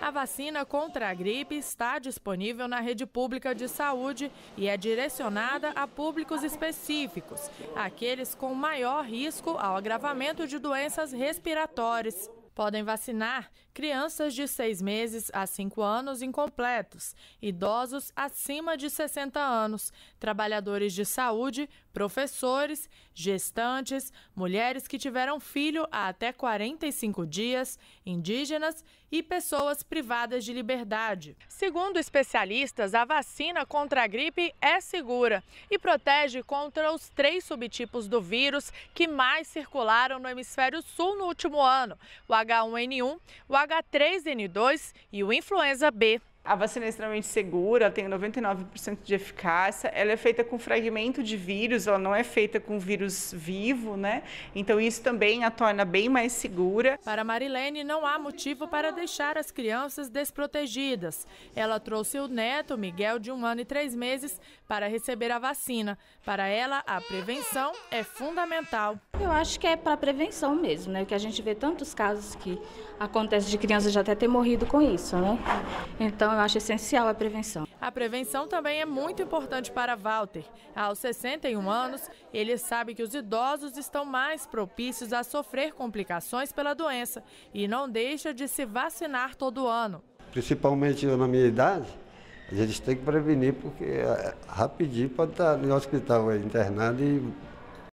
A vacina contra a gripe está disponível na rede pública de saúde e é direcionada a públicos específicos, aqueles com maior risco ao agravamento de doenças respiratórias podem vacinar crianças de 6 meses a 5 anos incompletos, idosos acima de 60 anos, trabalhadores de saúde, professores, gestantes, mulheres que tiveram filho há até 45 dias, indígenas e pessoas privadas de liberdade. Segundo especialistas, a vacina contra a gripe é segura e protege contra os três subtipos do vírus que mais circularam no hemisfério sul no último ano: o H1N1, o H3N2 e o influenza B. A vacina é extremamente segura, tem 99% de eficácia. Ela é feita com fragmento de vírus, ela não é feita com vírus vivo, né? Então isso também a torna bem mais segura. Para Marilene, não há motivo para deixar as crianças desprotegidas. Ela trouxe o neto, Miguel, de um ano e três meses, para receber a vacina. Para ela, a prevenção é fundamental. Eu acho que é para prevenção mesmo, né? Que a gente vê tantos casos que acontece de crianças já até ter morrido com isso, né? Então eu acho essencial a prevenção. A prevenção também é muito importante para Walter. Aos 61 anos, ele sabe que os idosos estão mais propícios a sofrer complicações pela doença e não deixa de se vacinar todo ano. Principalmente eu, na minha idade, a gente tem que prevenir porque eh, rapidinho pode estar no hospital é internado e